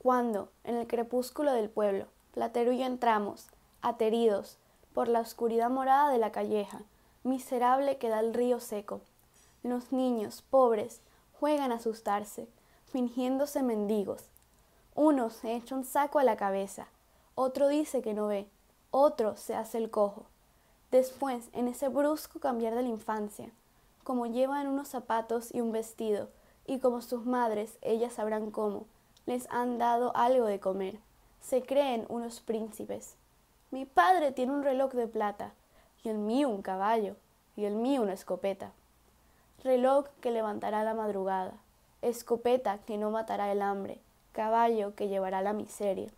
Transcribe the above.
Cuando, en el crepúsculo del pueblo, Platero y entramos, ateridos, por la oscuridad morada de la calleja, miserable que da el río seco. Los niños, pobres, juegan a asustarse, fingiéndose mendigos. Uno se echa un saco a la cabeza, otro dice que no ve, otro se hace el cojo. Después, en ese brusco cambiar de la infancia, como llevan unos zapatos y un vestido, y como sus madres, ellas sabrán cómo, les han dado algo de comer. Se creen unos príncipes. Mi padre tiene un reloj de plata, y el mío un caballo, y el mío una escopeta. Reloj que levantará la madrugada, escopeta que no matará el hambre, caballo que llevará la miseria.